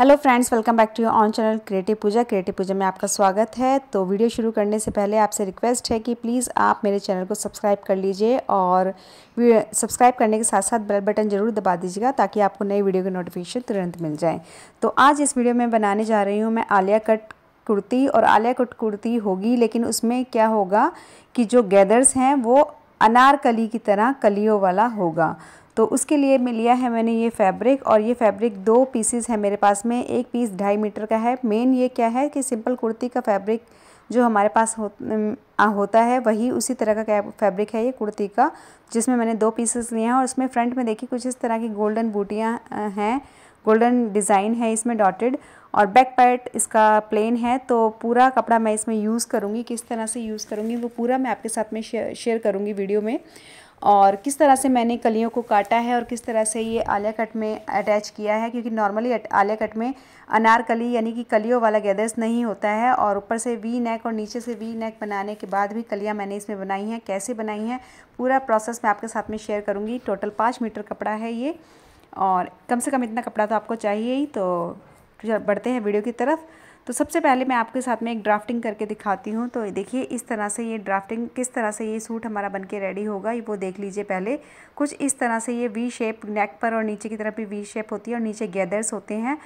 hello friends welcome back to your own channel creative Pooja creative Pooja में आपका स्वागत है तो वीडियो शुरू करने से पहले आपसे रिक्वेस्ट है कि प्लीज़ आप मेरे चैनल को सब्सक्राइब कर लीजिए और सब्सक्राइब करने के साथ साथ बेल बटन जरूर दबा दीजिएगा ताकि आपको नई वीडियो की नोटिफिकेशन तुरंत मिल जाए तो आज इस वीडियो में बनाने जा रही हूँ मैं आलिया कट कुर्ती और आलिया कट कुर्ती होगी लेकिन उसमें क्या होगा कि जो गैदर्स हैं वो अनारकली की तरह कलियों वाला होगा तो उसके लिए मैं लिया है मैंने ये फैब्रिक और ये फैब्रिक दो पीसेस है मेरे पास में एक पीस ढाई मीटर का है मेन ये क्या है कि सिंपल कुर्ती का फैब्रिक जो हमारे पास हो, आ, होता है वही उसी तरह का फैब्रिक है ये कुर्ती का जिसमें मैंने दो पीसेस लिए हैं और उसमें फ्रंट में देखिए कुछ इस तरह की गोल्डन बूटियाँ हैं गोल्डन डिज़ाइन है इसमें डॉटेड और बैक पैट इसका प्लेन है तो पूरा कपड़ा मैं इसमें यूज़ करूँगी किस तरह से यूज़ करूँगी वो पूरा मैं आपके साथ में शेयर शेयर करूँगी वीडियो में और किस तरह से मैंने कलियों को काटा है और किस तरह से ये आलिया कट में अटैच किया है क्योंकि नॉर्मली आलिया कट में अनारकली यानी कि कलियों वाला गैदर्स नहीं होता है और ऊपर से वी नेक और नीचे से वी नेक बनाने के बाद भी कलियाँ मैंने इसमें बनाई हैं कैसे बनाई हैं पूरा प्रोसेस मैं आपके साथ में शेयर करूँगी टोटल पाँच मीटर कपड़ा है ये और कम से कम इतना कपड़ा तो आपको चाहिए ही तो बढ़ते हैं वीडियो की तरफ तो सबसे पहले मैं आपके साथ में एक ड्राफ्टिंग करके दिखाती हूँ तो देखिए इस तरह से ये ड्राफ्टिंग किस तरह से ये सूट हमारा बन के रेडी होगा वो देख लीजिए पहले कुछ इस तरह से ये वी शेप नेक पर और नीचे की तरफ भी वी शेप होती है और नीचे गैदर्स होते हैं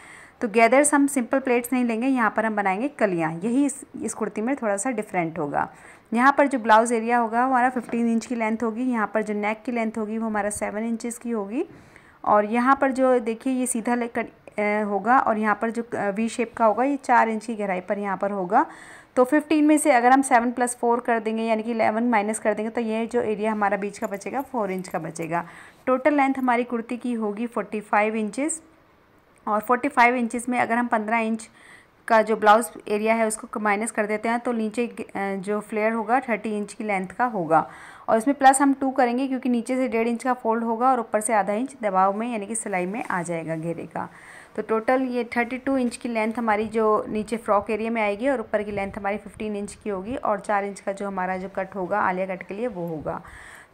तो गैदर्स हम सिंपल प्लेट्स नहीं लेंगे यहाँ पर हम बनाएंगे कलियाँ यही इस इस कुर्ती में थोड़ा सा डिफरेंट होगा यहाँ पर जो ब्लाउज़ एरिया होगा हमारा फिफ्टीन इंच की लेंथ होगी यहाँ पर जो नेक की लेंथ होगी वो हमारा सेवन इंचज़ की होगी और यहाँ पर जो देखिए ये सीधा होगा और यहाँ पर जो वी शेप का होगा ये चार इंच की गहराई पर यहाँ पर होगा तो 15 में से अगर हम 7 प्लस फोर कर देंगे यानी कि 11 माइनस कर देंगे तो ये जो एरिया हमारा बीच का बचेगा फोर इंच का बचेगा टोटल लेंथ हमारी कुर्ती की होगी 45 इंचज़ और 45 इंचेस में अगर हम 15 इंच का जो ब्लाउज़ एरिया है उसको माइनस कर देते हैं तो नीचे जो फ्लेयर होगा थर्टी इंच की लेंथ का होगा और इसमें प्लस हम टू करेंगे क्योंकि नीचे से डेढ़ इंच का फोल्ड होगा और ऊपर से आधा इंच दबाव में यानी कि सिलाई में आ जाएगा घेरे का तो टोटल ये थर्टी टू इंच की लेंथ हमारी जो नीचे फ्रॉक एरिया में आएगी और ऊपर की लेंथ हमारी फिफ्टीन इंच की होगी और चार इंच का जो हमारा जो कट होगा आलिया कट के लिए वो होगा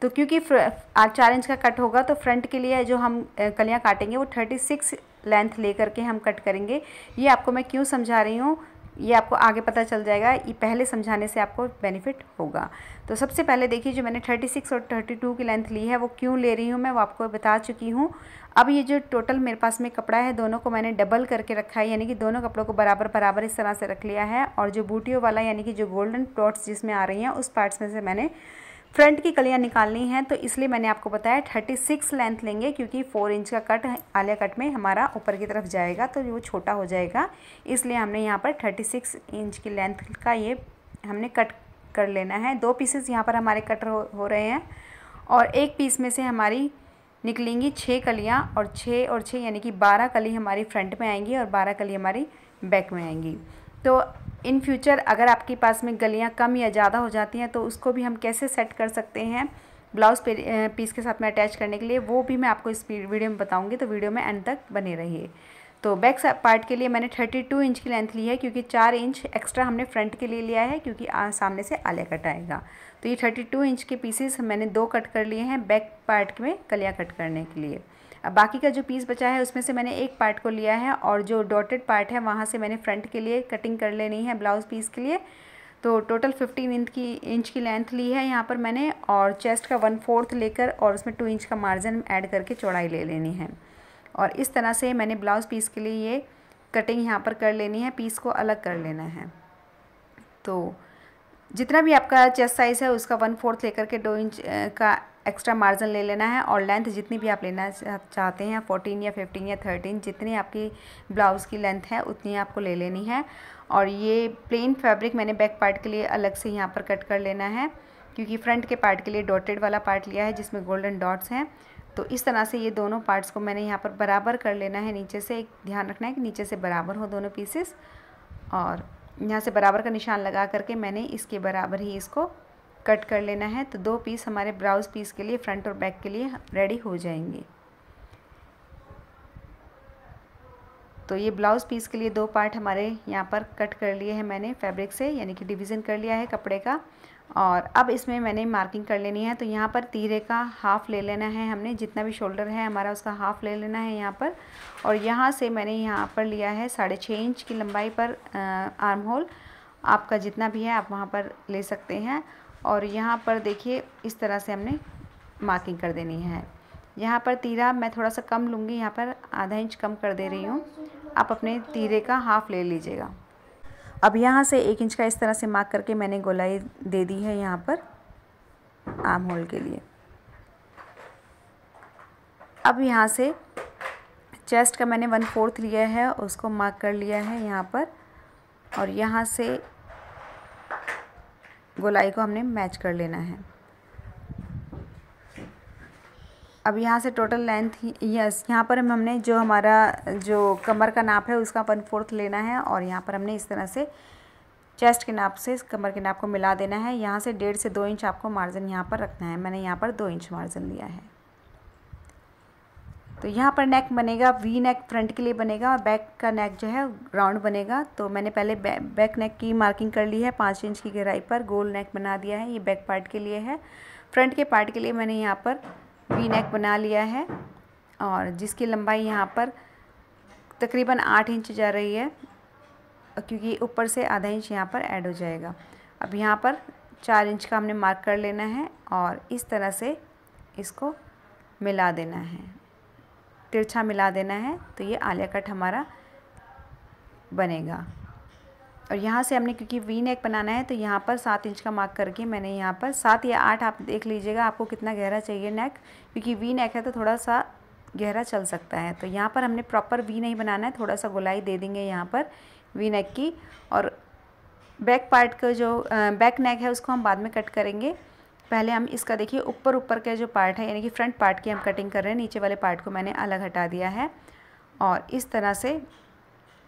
तो क्योंकि चार इंच का कट होगा तो फ्रंट के लिए जो हम कलियाँ काटेंगे वो थर्टी सिक्स लेंथ ले करके हम कट करेंगे ये आपको मैं क्यों समझा रही हूँ ये आपको आगे पता चल जाएगा ये पहले समझाने से आपको बेनिफिट होगा तो सबसे पहले देखिए जो मैंने 36 और 32 की लेंथ ली है वो क्यों ले रही हूँ मैं वो आपको बता चुकी हूँ अब ये जो टोटल मेरे पास में कपड़ा है दोनों को मैंने डबल करके रखा है यानी कि दोनों कपड़ों को बराबर बराबर इस तरह से रख लिया है और जो बूटियों वाला यानी कि जो गोल्डन प्लॉट्स जिसमें आ रही हैं उस पार्ट्स में से मैंने फ्रंट की कलियाँ निकालनी हैं तो इसलिए मैंने आपको बताया थर्टी सिक्स लेंथ लेंगे क्योंकि फोर इंच का कट आलिया कट में हमारा ऊपर की तरफ जाएगा तो वो छोटा हो जाएगा इसलिए हमने यहाँ पर थर्टी सिक्स इंच की लेंथ का ये हमने कट कर लेना है दो पीसेस यहाँ पर हमारे कट हो, हो रहे हैं और एक पीस में से हमारी निकलेंगी छः कलियाँ और छः और छः यानी कि बारह कली हमारी फ्रंट में आएंगी और बारह कली हमारी बैक में आएंगी तो इन फ्यूचर अगर आपके पास में गलियाँ कम या ज़्यादा हो जाती हैं तो उसको भी हम कैसे सेट कर सकते हैं ब्लाउज़ पीस के साथ में अटैच करने के लिए वो भी मैं आपको इस वीडियो में बताऊँगी तो वीडियो में एंड तक बने रहिए तो बैक पार्ट के लिए मैंने थर्टी टू इंच की लेंथ ली है क्योंकि चार इंच एक्स्ट्रा हमने फ्रंट के लिए लिया है क्योंकि आ, सामने से आलिया कट आएगा तो ये थर्टी टू इंच के पीसेस मैंने दो कट कर लिए हैं बैक पार्ट में कलिया कट करने के लिए बाकी का जो पीस बचा है उसमें से मैंने एक पार्ट को लिया है और जो डॉटेड पार्ट है वहाँ से मैंने फ्रंट के लिए कटिंग कर लेनी है ब्लाउज़ पीस के लिए तो टोटल फिफ्टीन इंच की इंच की लेंथ ली है यहाँ पर मैंने और चेस्ट का वन फोर्थ लेकर और उसमें टू इंच का मार्जिन ऐड करके चौड़ाई ले लेनी है और इस तरह से मैंने ब्लाउज़ पीस के लिए ये कटिंग यहाँ पर कर लेनी है पीस को अलग कर लेना है तो जितना भी आपका चेस्ट साइज़ है उसका वन फोर्थ लेकर के दो इंच का एक्स्ट्रा मार्जिन ले लेना है और लेंथ जितनी भी आप लेना चाहते हैं फोर्टीन या फिफ्टीन या थर्टीन जितनी आपकी ब्लाउज़ की लेंथ है उतनी आपको ले लेनी है और ये प्लेन फैब्रिक मैंने बैक पार्ट के लिए अलग से यहाँ पर कट कर लेना है क्योंकि फ्रंट के पार्ट के लिए डॉटेड वाला पार्ट लिया है जिसमें गोल्डन डॉट्स हैं तो इस तरह से ये दोनों पार्ट्स को मैंने यहाँ पर बराबर कर लेना है नीचे से एक ध्यान रखना है कि नीचे से बराबर हो दोनों पीसेस और यहाँ से बराबर का निशान लगा करके मैंने इसके बराबर ही इसको कट कर लेना है तो दो पीस हमारे ब्राउज पीस के लिए फ्रंट और बैक के लिए रेडी हो जाएंगे तो ये ब्लाउज़ पीस के लिए दो पार्ट हमारे यहाँ पर कट कर लिए हैं मैंने फैब्रिक से यानी कि डिवीज़न कर लिया है कपड़े का और अब इसमें मैंने मार्किंग कर लेनी है तो यहाँ पर तीरे का हाफ़ ले लेना है हमने जितना भी शोल्डर है हमारा उसका हाफ़ ले लेना है यहाँ पर और यहाँ से मैंने यहाँ पर लिया है साढ़े छः इंच की लंबाई पर आर्म होल आपका जितना भी है आप वहाँ पर ले सकते हैं और यहाँ पर देखिए इस तरह से हमने मार्किंग कर देनी है यहाँ पर तीरा मैं थोड़ा सा कम लूँगी यहाँ पर आधा इंच कम कर दे रही हूँ आप अपने तीरे का हाफ ले लीजिएगा अब यहाँ से एक इंच का इस तरह से मार्क करके मैंने गोलाई दे दी है यहाँ पर आम होल के लिए अब यहाँ से चेस्ट का मैंने वन फोर्थ लिया है उसको मार्क कर लिया है यहाँ पर और यहाँ से गोलाई को हमने मैच कर लेना है अब यहाँ से टोटल लेंथ यस यहाँ पर हमने जो हमारा जो कमर का नाप है उसका वन फोर्थ लेना है और यहाँ पर हमने इस तरह से चेस्ट के नाप से कमर के नाप को मिला देना है यहाँ से डेढ़ से दो इंच आपको मार्जिन यहाँ पर रखना है मैंने यहाँ पर दो इंच मार्जिन लिया है तो यहाँ पर नेक बनेगा वी नेक फ्रंट के लिए बनेगा और बैक का नेक जो है राउंड बनेगा तो मैंने पहले बैक नेक की मार्किंग कर ली है पाँच इंच की गहराई पर गोल नेक बना दिया है ये बैक पार्ट के लिए है फ्रंट के पार्ट के लिए मैंने यहाँ पर वी नेक बना लिया है और जिसकी लंबाई यहाँ पर तकरीबन आठ इंच जा रही है क्योंकि ऊपर से आधा इंच यहाँ पर ऐड हो जाएगा अब यहाँ पर चार इंच का हमने मार्क कर लेना है और इस तरह से इसको मिला देना है तिरछा मिला देना है तो ये आलिया कट हमारा बनेगा और यहाँ से हमने क्योंकि वी नेक बनाना है तो यहाँ पर सात इंच का मार्क करके मैंने यहाँ पर सात या आठ आप देख लीजिएगा आपको कितना गहरा चाहिए नेक क्योंकि वी नेक है तो थोड़ा सा गहरा चल सकता है तो यहाँ पर हमने प्रॉपर वी नहीं बनाना है थोड़ा सा गुलाई दे देंगे यहाँ पर वी नेक की और बैक पार्ट का जो बैक नेक है उसको हम बाद में कट करेंगे पहले हम इसका देखिए ऊपर ऊपर के जो पार्ट है यानी कि फ्रंट पार्ट की हम कटिंग कर रहे हैं नीचे वाले पार्ट को मैंने अलग हटा दिया है और इस तरह से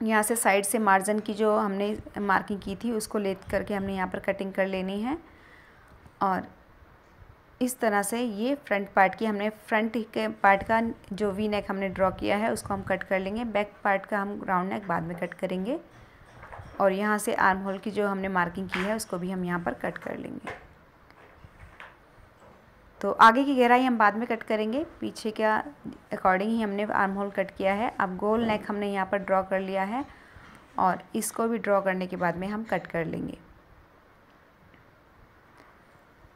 यहाँ से साइड से मार्जिन की जो हमने मार्किंग की थी उसको ले करके हमने यहाँ पर कटिंग कर लेनी है और इस तरह से ये फ्रंट पार्ट की हमने फ्रंट के पार्ट का जो वी नेक हमने ड्रॉ किया है उसको हम कट कर लेंगे बैक पार्ट का हम राउंड नेक बाद में कट करेंगे और यहाँ से आर्म होल की जो हमने मार्किंग की है उसको भी हम यहाँ पर कट कर लेंगे तो आगे की गहराई हम बाद में कट करेंगे पीछे का अकॉर्डिंग ही हमने आर्म होल कट किया है अब गोल नेक हमने यहाँ पर ड्रॉ कर लिया है और इसको भी ड्रॉ करने के बाद में हम कट कर लेंगे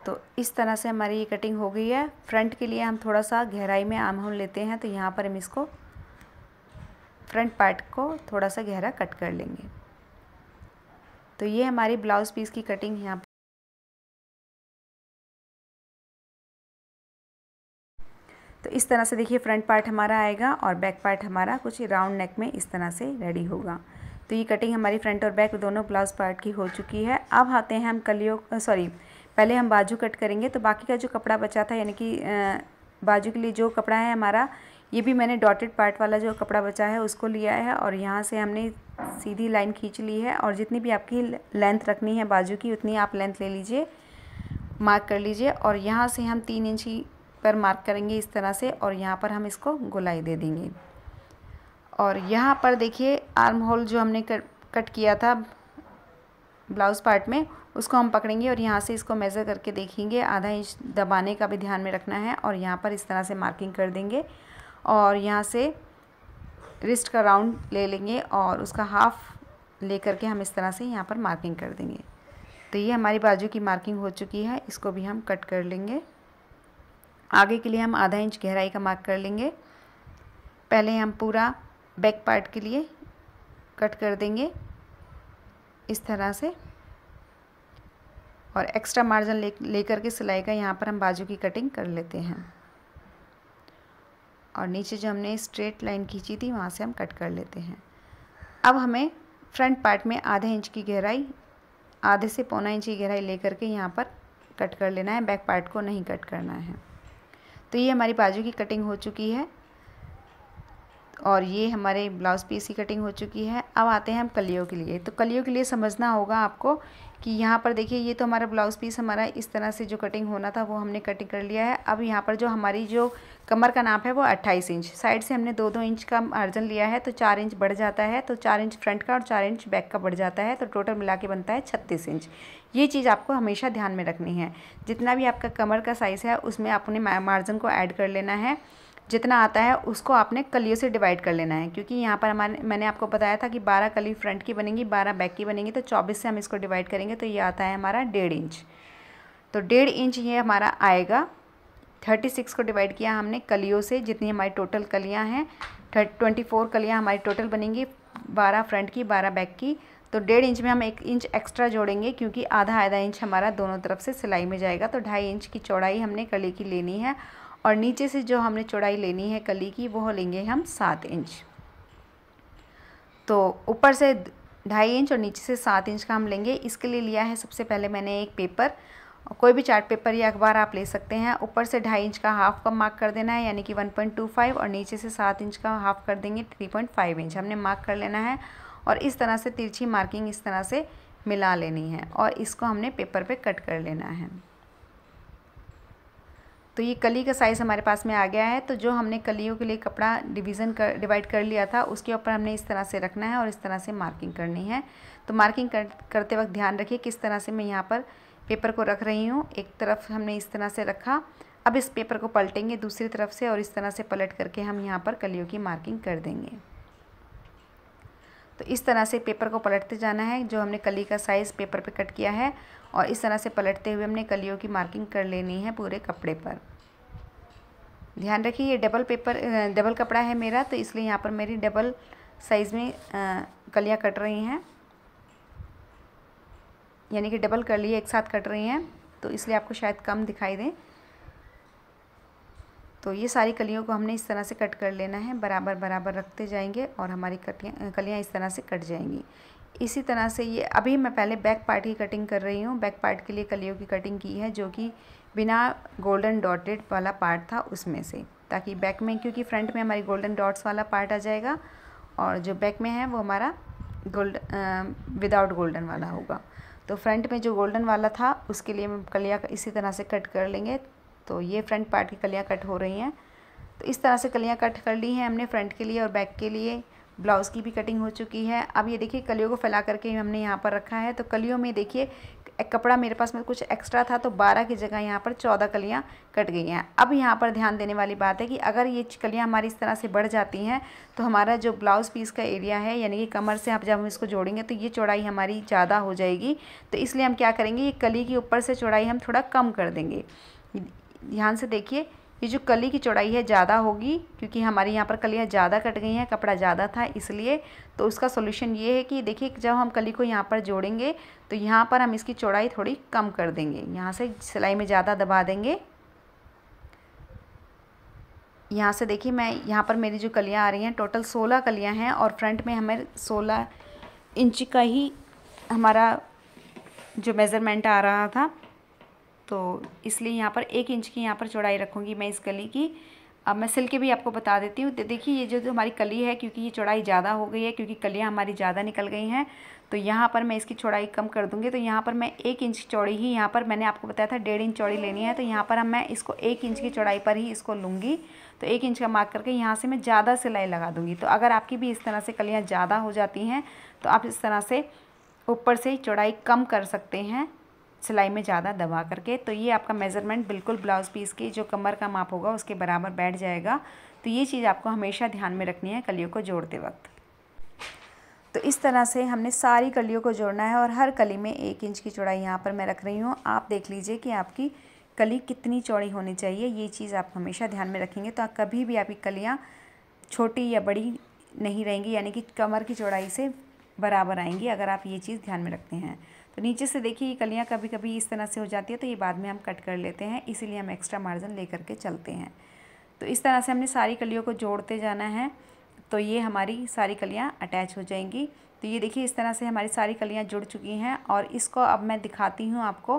तो इस तरह से हमारी ये कटिंग हो गई है फ्रंट के लिए हम थोड़ा सा गहराई में आर्म होल लेते हैं तो यहाँ पर हम इसको फ्रंट पार्ट को थोड़ा सा गहरा कट कर लेंगे तो ये हमारी ब्लाउज़ पीस की कटिंग यहाँ तो इस तरह से देखिए फ्रंट पार्ट हमारा आएगा और बैक पार्ट हमारा कुछ राउंड नेक में इस तरह से रेडी होगा तो ये कटिंग हमारी फ्रंट और बैक दोनों ब्लाउज पार्ट की हो चुकी है अब आते हैं हम कलियों सॉरी पहले हम बाजू कट करेंगे तो बाकी का जो कपड़ा बचा था यानी कि बाजू के लिए जो कपड़ा है हमारा ये भी मैंने डॉटेड पार्ट वाला जो कपड़ा बचा है उसको लिया है और यहाँ से हमने सीधी लाइन खींच ली है और जितनी भी आपकी लेंथ रखनी है बाजू की उतनी आप लेंथ ले लीजिए मार्क कर लीजिए और यहाँ से हम तीन इंची पर मार्क करेंगे इस तरह से और यहाँ पर हम इसको गोलाई दे देंगे और यहाँ पर देखिए आर्म होल जो हमने कट किया था ब्लाउज़ पार्ट में उसको हम पकड़ेंगे और यहाँ से इसको मेज़र करके देखेंगे आधा इंच दबाने का भी ध्यान में रखना है और यहाँ पर इस तरह से मार्किंग कर देंगे और यहाँ से रिस्ट का राउंड ले लेंगे और उसका हाफ ले करके हम इस तरह से यहाँ पर मार्किंग कर देंगे तो ये हमारी बाजू की मार्किंग हो चुकी है इसको भी हम कट कर लेंगे आगे के लिए हम आधा इंच गहराई का मार्क कर लेंगे पहले हम पूरा बैक पार्ट के लिए कट कर देंगे इस तरह से और एक्स्ट्रा मार्जिन ले लेकर के सिलाई का यहाँ पर हम बाजू की कटिंग कर लेते हैं और नीचे जो हमने स्ट्रेट लाइन खींची थी वहाँ से हम कट कर लेते हैं अब हमें फ्रंट पार्ट में आधे इंच की गहराई आधे से पौना इंच की गहराई लेकर के यहाँ पर कट कर लेना है बैक पार्ट को नहीं कट करना है तो ये हमारी बाजू की कटिंग हो चुकी है और ये हमारे ब्लाउज पीस की कटिंग हो चुकी है अब आते हैं हम कलियों के लिए तो कलियों के लिए समझना होगा आपको कि यहाँ पर देखिए ये तो हमारा ब्लाउज पीस हमारा इस तरह से जो कटिंग होना था वो हमने कटिंग कर लिया है अब यहाँ पर जो हमारी जो कमर का नाप है वो 28 इंच साइड से हमने दो दो इंच का मार्जन लिया है तो चार इंच बढ़ जाता है तो चार इंच फ्रंट का और चार इंच बैक का बढ़ जाता है तो टोटल मिला के बनता है छत्तीस इंच ये चीज़ आपको हमेशा ध्यान में रखनी है जितना भी आपका कमर का साइज़ है उसमें आपने मार्जिन को ऐड कर लेना है जितना आता है उसको आपने कलियों से डिवाइड कर लेना है क्योंकि यहाँ पर हमारे मैंने आपको बताया था कि 12 कली फ्रंट की बनेंगी 12 बैक की बनेंगी तो 24 से हम इसको डिवाइड करेंगे तो ये आता है हमारा डेढ़ इंच तो डेढ़ इंच ये हमारा आएगा 36 को डिवाइड किया हमने कलियों से जितनी हमारी टोटल कलियाँ हैं ट्वेंटी फोर कलियाँ हमारी टोटल बनेंगी बारह फ्रंट की बारह बैक की तो डेढ़ इंच में हम एक इंच एक्स्ट्रा जोड़ेंगे क्योंकि आधा आधा इंच हमारा दोनों तरफ से सिलाई में जाएगा तो ढाई इंच की चौड़ाई हमने कली की लेनी है और नीचे से जो हमने चौड़ाई लेनी है कली की वो लेंगे हम सात इंच तो ऊपर से ढाई इंच और नीचे से सात इंच का हम लेंगे इसके लिए लिया है सबसे पहले मैंने एक पेपर कोई भी चार्ट पेपर या अखबार आप ले सकते हैं ऊपर से ढाई इंच का हाफ का मार्क कर देना है यानी कि 1.25 और नीचे से सात इंच का हाफ कर देंगे 3.5 इंच हमने मार्क कर लेना है और इस तरह से तिरछी मार्किंग इस तरह से मिला लेनी है और इसको हमने पेपर पे कट कर लेना है तो ये कली का साइज़ हमारे पास में आ गया है तो जो हमने कलियों के लिए कपड़ा डिवीज़न कर डिवाइड कर लिया था उसके ऊपर हमने इस तरह से रखना है और इस तरह से मार्किंग करनी है तो मार्किंग कर, करते वक्त ध्यान रखिए किस तरह से मैं यहाँ पर पेपर को रख रही हूँ एक तरफ हमने इस तरह से रखा अब इस पेपर को पलटेंगे दूसरी तरफ से और इस तरह से पलट करके हम यहाँ पर कलियों की मार्किंग कर देंगे तो इस तरह से पेपर को पलटते जाना है जो हमने कली का साइज़ पेपर पे कट किया है और इस तरह से पलटते हुए हमने कलियों की मार्किंग कर लेनी है पूरे कपड़े पर ध्यान रखिए ये डबल पेपर डबल कपड़ा है मेरा तो इसलिए यहाँ पर मेरी डबल साइज़ में कलियाँ कट रही हैं यानी कि डबल कली एक साथ कट रही हैं तो इसलिए आपको शायद कम दिखाई दें तो ये सारी कलियों को हमने इस तरह से कट कर लेना है बराबर बराबर रखते जाएंगे और हमारी कटियाँ कलियाँ इस तरह से कट जाएंगी इसी तरह से ये अभी मैं पहले बैक पार्ट की कटिंग कर रही हूँ बैक पार्ट के लिए कलियों की कटिंग की है जो कि बिना गोल्डन डॉटेड वाला पार्ट था उसमें से ताकि बैक में क्योंकि फ्रंट में हमारी गोल्डन डॉट्स वाला पार्ट आ जाएगा और जो बैक में है वो हमारा गोल्ड विदाउट गोल्डन वाला होगा तो फ्रंट में जो गोल्डन वाला था उसके लिए हम कलिया इसी तरह से कट कर लेंगे तो ये फ्रंट पार्ट की कलियाँ कट हो रही हैं तो इस तरह से कलियाँ कट कर ली हैं हमने फ्रंट के लिए और बैक के लिए ब्लाउज़ की भी कटिंग हो चुकी है अब ये देखिए कलियों को फैला करके हमने यहाँ पर रखा है तो कलियों में देखिए एक कपड़ा मेरे पास में कुछ एक्स्ट्रा था तो 12 की जगह यहाँ पर 14 कलियाँ कट गई हैं अब यहाँ पर ध्यान देने वाली बात है कि अगर ये कलियाँ हमारी इस तरह से बढ़ जाती हैं तो हमारा जो ब्लाउज़ पीस का एरिया है यानी कि कमर से आप जब हम इसको जोड़ेंगे तो ये चौड़ाई हमारी ज़्यादा हो जाएगी तो इसलिए हम क्या करेंगे ये कली के ऊपर से चौड़ाई हम थोड़ा कम कर देंगे ध्यान से देखिए ये जो कली की चौड़ाई है ज़्यादा होगी क्योंकि हमारे यहाँ पर कलियाँ ज़्यादा कट गई हैं कपड़ा ज़्यादा था इसलिए तो उसका सोल्यूशन ये है कि देखिए जब हम कली को यहाँ पर जोड़ेंगे तो यहाँ पर हम इसकी चौड़ाई थोड़ी कम कर देंगे यहाँ से सिलाई में ज़्यादा दबा देंगे यहाँ से देखिए मैं यहाँ पर मेरी जो कलियाँ आ रही हैं टोटल सोलह कलियाँ हैं और फ्रंट में हमें सोलह इंच का ही हमारा जो मेज़रमेंट आ रहा था तो इसलिए यहाँ पर एक इंच की यहाँ पर चौड़ाई रखूँगी मैं इस कली की अब मैं सिल के भी आपको बता देती हूँ देखिए ये जो, हमारी कली है क्योंकि ये चौड़ाई ज़्यादा हो गई है क्योंकि कलियाँ हमारी ज़्यादा निकल गई हैं तो यहाँ पर मैं इसकी चौड़ाई कम कर दूँगी तो यहाँ पर मैं एक इंच चौड़ी ही यहाँ पर मैंने आपको बताया था डेढ़ इंच चौड़ी लेनी है तो यहाँ पर हम मैं इसको एक इंच की चौड़ाई पर ही इसको लूँगी तो एक इंच का मार्क करके यहाँ से मैं ज़्यादा सिलाई लगा दूँगी तो अगर आपकी भी इस तरह से कलियाँ ज़्यादा हो जाती हैं तो आप इस तरह से ऊपर से चौड़ाई कम कर सकते हैं सिलाई में ज़्यादा दबा करके तो ये आपका मेज़रमेंट बिल्कुल ब्लाउज़ पीस की जो कमर का माप होगा उसके बराबर बैठ जाएगा तो ये चीज़ आपको हमेशा ध्यान में रखनी है कलियों को जोड़ते वक्त तो इस तरह से हमने सारी कलियों को जोड़ना है और हर कली में एक इंच की चौड़ाई यहाँ पर मैं रख रही हूँ आप देख लीजिए कि आपकी कली कितनी चौड़ी होनी चाहिए ये चीज़ आप हमेशा ध्यान में रखेंगे तो कभी भी आपकी कलियाँ छोटी या बड़ी नहीं रहेंगी यानी कि कमर की चौड़ाई से बराबर आएंगी अगर आप ये चीज़ ध्यान में रखते हैं तो नीचे से देखिए ये कलियाँ कभी कभी इस तरह से हो जाती है तो ये बाद में हम कट कर लेते हैं इसीलिए हम एक्स्ट्रा मार्जिन ले करके चलते हैं तो इस तरह से हमने सारी कलियों को जोड़ते जाना है तो ये हमारी सारी कलियाँ अटैच हो जाएंगी तो ये देखिए इस तरह से हमारी सारी कलियाँ जुड़ चुकी हैं और इसको अब मैं दिखाती हूँ आपको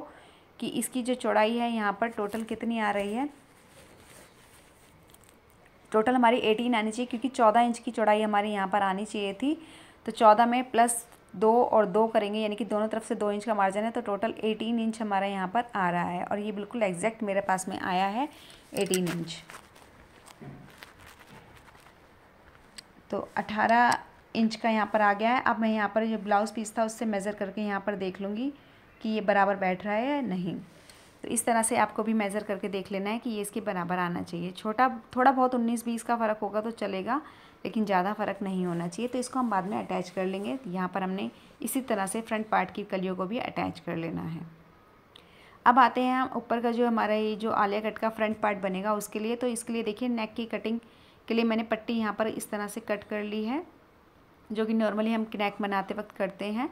कि इसकी जो चौड़ाई है यहाँ पर टोटल कितनी आ रही है टोटल हमारी एटीन आनी चाहिए क्योंकि चौदह इंच की चौड़ाई हमारी यहाँ पर आनी चाहिए थी तो चौदह में प्लस दो और दो करेंगे यानी कि दोनों तरफ से दो इंच का मार्जिन है तो टोटल एटीन इंच हमारा यहाँ पर आ रहा है और ये बिल्कुल एग्जैक्ट मेरे पास में आया है एटीन इंच तो अठारह इंच का यहाँ पर आ गया है अब मैं यहाँ पर जो ब्लाउज़ पीस था उससे मेज़र करके यहाँ पर देख लूँगी कि ये बराबर बैठ रहा है या नहीं तो इस तरह से आपको भी मेज़र करके देख लेना है कि ये इसके बराबर आना चाहिए छोटा थोड़ा बहुत उन्नीस बीस का फ़र्क होगा तो चलेगा लेकिन ज़्यादा फ़र्क नहीं होना चाहिए तो इसको हम बाद में अटैच कर लेंगे यहाँ पर हमने इसी तरह से फ्रंट पार्ट की कलियों को भी अटैच कर लेना है अब आते हैं हम ऊपर का जो हमारा ये जो आलिया कट का फ्रंट पार्ट बनेगा उसके लिए तो इसके लिए देखिए नेक की कटिंग के लिए मैंने पट्टी यहाँ पर इस तरह से कट कर ली है जो कि नॉर्मली हम नेक बनाते वक्त करते हैं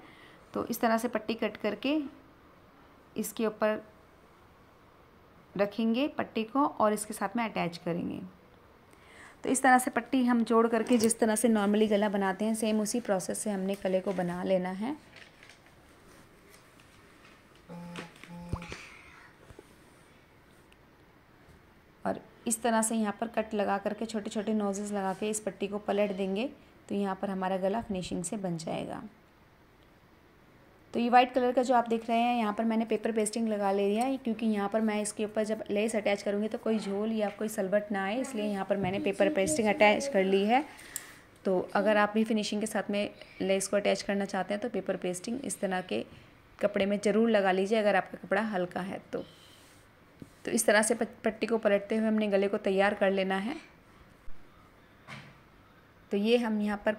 तो इस तरह से पट्टी कट करके इसके ऊपर रखेंगे पट्टी को और इसके साथ में अटैच करेंगे तो इस तरह से पट्टी हम जोड़ करके जिस तरह से नॉर्मली गला बनाते हैं सेम उसी प्रोसेस से हमने गले को बना लेना है और इस तरह से यहाँ पर कट लगा करके छोटे छोटे नोजेज़ लगा के इस पट्टी को पलट देंगे तो यहाँ पर हमारा गला फिनिशिंग से बन जाएगा तो ये वाइट कलर का जो आप देख रहे हैं यहाँ पर मैंने पेपर पेस्टिंग लगा ले लिया है क्योंकि यहाँ पर मैं इसके ऊपर जब लेस अटैच करूँगी तो कोई झोल या कोई सलवट ना आए इसलिए यहाँ पर मैंने पेपर पेस्टिंग अटैच कर ली है तो अगर आप भी फिनिशिंग के साथ में लेस को अटैच करना चाहते हैं तो पेपर पेस्टिंग इस तरह के कपड़े में ज़रूर लगा लीजिए अगर आपका कपड़ा हल्का है तो तो इस तरह से पट्टी को पलटते हुए हमने गले को तैयार कर लेना है तो ये हम यहाँ पर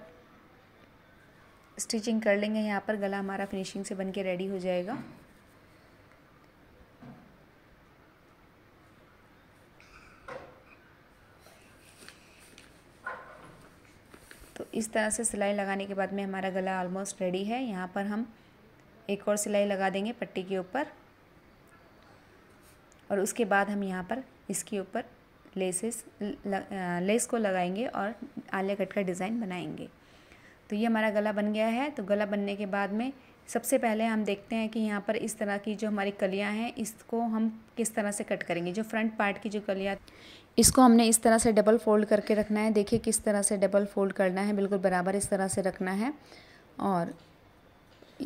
स्टिचिंग कर लेंगे यहाँ पर गला हमारा फिनिशिंग से बन के रेडी हो जाएगा तो इस तरह से सिलाई लगाने के बाद में हमारा गला ऑलमोस्ट रेडी है यहाँ पर हम एक और सिलाई लगा देंगे पट्टी के ऊपर और उसके बाद हम यहाँ पर इसके ऊपर लेसेस लेस को लगाएंगे और आलिया कट का डिज़ाइन बनाएंगे तो ये हमारा गला बन गया है तो गला बनने के बाद में सबसे पहले हम देखते हैं कि यहाँ पर इस तरह की जो हमारी कलियाँ हैं इसको हम किस तरह से कट करेंगे जो फ्रंट पार्ट की जो कलियाँ इसको हमने इस तरह से डबल फोल्ड करके रखना है देखिए किस तरह से डबल फोल्ड करना है बिल्कुल बराबर इस तरह से रखना है और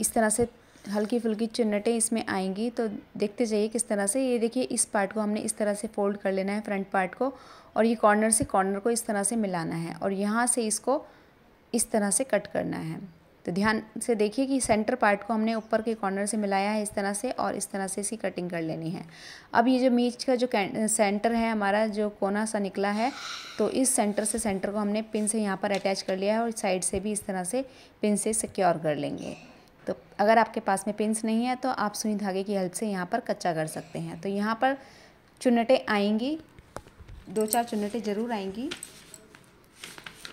इस तरह से हल्की फुल्की चुन्नटें इसमें आएंगी तो देखते जाइए किस तरह से ये देखिए इस पार्ट को हमने इस तरह से फोल्ड कर लेना है फ्रंट पार्ट को और ये कॉर्नर से कॉर्नर को इस तरह से मिलाना है और यहाँ से इसको इस तरह से कट करना है तो ध्यान से देखिए कि सेंटर पार्ट को हमने ऊपर के कॉर्नर से मिलाया है इस तरह से और इस तरह से इसकी कटिंग कर लेनी है अब ये जो मीच का जो सेंटर है हमारा जो कोना सा निकला है तो इस सेंटर से सेंटर को हमने पिन से यहाँ पर अटैच कर लिया है और साइड से भी इस तरह से पिन से सिक्योर कर लेंगे तो अगर आपके पास में पिंस नहीं है तो आप सुई धागे की हेल्प से यहाँ पर कच्चा कर सकते हैं तो यहाँ पर चुनटें आएंगी दो चार चुनटें ज़रूर आएंगी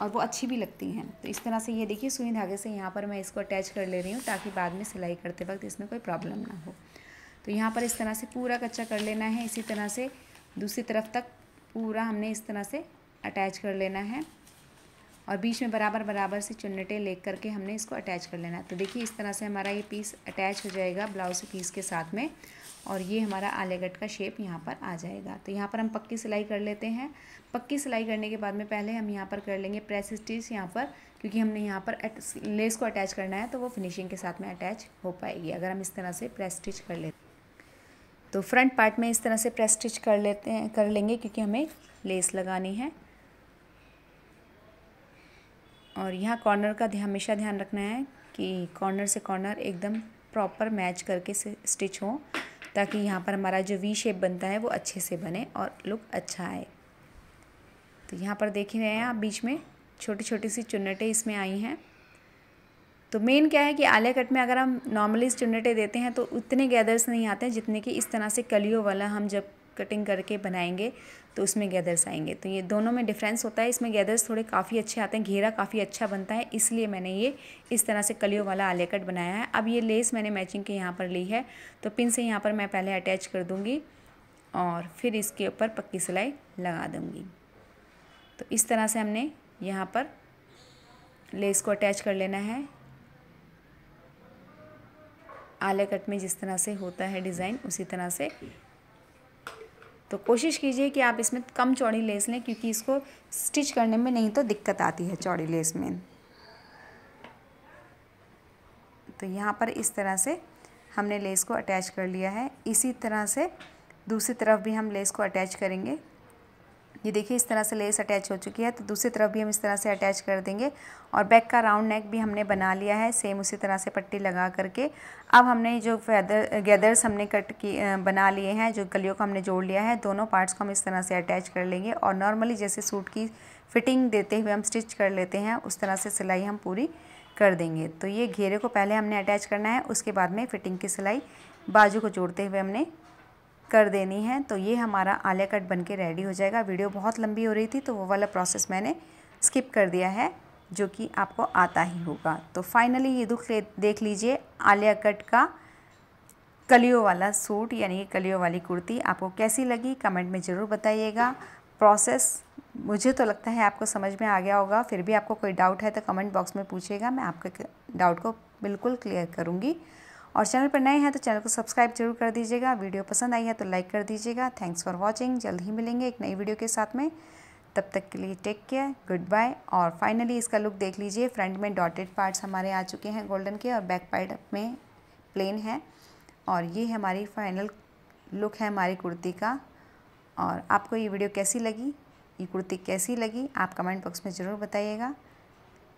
और वो अच्छी भी लगती हैं तो इस तरह से ये देखिए सुई धागे से यहाँ पर मैं इसको अटैच कर ले रही हूँ ताकि बाद में सिलाई करते वक्त इसमें कोई प्रॉब्लम ना हो तो यहाँ पर इस तरह से पूरा कच्चा कर लेना है इसी तरह से दूसरी तरफ तक पूरा हमने इस तरह से अटैच कर लेना है और बीच में बराबर बराबर से चुन्नटे ले करके हमने इसको अटैच कर लेना है तो देखिए इस तरह से हमारा ये पीस अटैच हो जाएगा ब्लाउज पीस के साथ में और ये हमारा आलेगट का शेप यहाँ पर आ जाएगा तो यहाँ पर हम पक्की सिलाई कर लेते हैं पक्की सिलाई करने के बाद में पहले हम यहाँ पर कर लेंगे प्रेस स्टिच यहाँ पर क्योंकि हमने यहाँ पर लेस को अटैच करना है तो वो फिनिशिंग के साथ में अटैच हो पाएगी अगर हम इस तरह से प्रेस स्टिच कर लेते तो फ्रंट पार्ट में इस तरह से प्रेस स्टिच कर लेते हैं कर लेंगे क्योंकि हमें लेस लगानी है और यहाँ कॉर्नर का ध्यान हमेशा ध्यान रखना है कि कॉर्नर से कॉर्नर एकदम प्रॉपर मैच करके स्टिच हो ताकि यहाँ पर हमारा जो वी शेप बनता है वो अच्छे से बने और लुक अच्छा आए तो यहाँ पर देखे हुए हैं आप बीच में छोटी छोटी सी चुनटें इसमें आई हैं तो मेन क्या है कि आलिया कट में अगर हम नॉर्मली चुनटें देते हैं तो उतने गैदर्स नहीं आते हैं जितने कि इस तरह से कलियों वाला हम जब कटिंग करके बनाएंगे तो उसमें गैदर्स आएंगे तो ये दोनों में डिफरेंस होता है इसमें गैदर्स थोड़े काफ़ी अच्छे आते हैं घेरा काफ़ी अच्छा बनता है इसलिए मैंने ये इस तरह से कलियों वाला आलिया कट बनाया है अब ये लेस मैंने मैचिंग के यहाँ पर ली है तो पिन से यहाँ पर मैं पहले अटैच कर दूँगी और फिर इसके ऊपर पक्की सिलाई लगा दूँगी तो इस तरह से हमने यहाँ पर लेस को अटैच कर लेना है आले कट में जिस तरह से होता है डिज़ाइन उसी तरह से तो कोशिश कीजिए कि आप इसमें कम चौड़ी लेस लें क्योंकि इसको स्टिच करने में नहीं तो दिक्कत आती है चौड़ी लेस में तो यहाँ पर इस तरह से हमने लेस को अटैच कर लिया है इसी तरह से दूसरी तरफ भी हम लेस को अटैच करेंगे ये देखिए इस तरह से लेस अटैच हो चुकी है तो दूसरी तरफ भी हम इस तरह से अटैच कर देंगे और बैक का राउंड नेक भी हमने बना लिया है सेम उसी तरह से पट्टी लगा करके अब हमने जो फैदर गैदर्स हमने कट की बना लिए हैं जो गलियों को हमने जोड़ लिया है दोनों पार्ट्स को हम इस तरह से अटैच कर लेंगे और नॉर्मली जैसे सूट की फिटिंग देते हुए हम स्टिच कर लेते हैं उस तरह से सिलाई हम पूरी कर देंगे तो ये घेरे को पहले हमने अटैच करना है उसके बाद में फिटिंग की सिलाई बाजू को जोड़ते हुए हमने कर देनी है तो ये हमारा आलिया कट बन के रेडी हो जाएगा वीडियो बहुत लंबी हो रही थी तो वो वाला प्रोसेस मैंने स्किप कर दिया है जो कि आपको आता ही होगा तो फाइनली ये दुख देख लीजिए आलिया कट का कलियों वाला सूट यानी कलियों वाली कुर्ती आपको कैसी लगी कमेंट में ज़रूर बताइएगा प्रोसेस मुझे तो लगता है आपको समझ में आ गया होगा फिर भी आपको कोई डाउट है तो कमेंट बॉक्स में पूछिएगा मैं आपके डाउट को बिल्कुल क्लियर करूँगी और चैनल पर नए हैं तो चैनल को सब्सक्राइब जरूर कर दीजिएगा वीडियो पसंद आई है तो लाइक कर दीजिएगा थैंक्स फॉर वॉचिंग जल्द ही मिलेंगे एक नई वीडियो के साथ में तब तक के लिए टेक केयर गुड बाय और फाइनली इसका लुक देख लीजिए फ्रंट में डॉटेड पार्ट्स हमारे आ चुके हैं गोल्डन के और बैक पार्ट में प्लेन है और ये हमारी फाइनल लुक है हमारी कुर्ती का और आपको ये वीडियो कैसी लगी ये कुर्ती कैसी लगी आप कमेंट बॉक्स में ज़रूर बताइएगा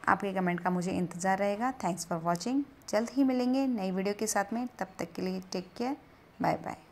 आपके कमेंट का मुझे इंतज़ार रहेगा थैंक्स फॉर वॉचिंग जल्द ही मिलेंगे नई वीडियो के साथ में तब तक के लिए टेक केयर बाय बाय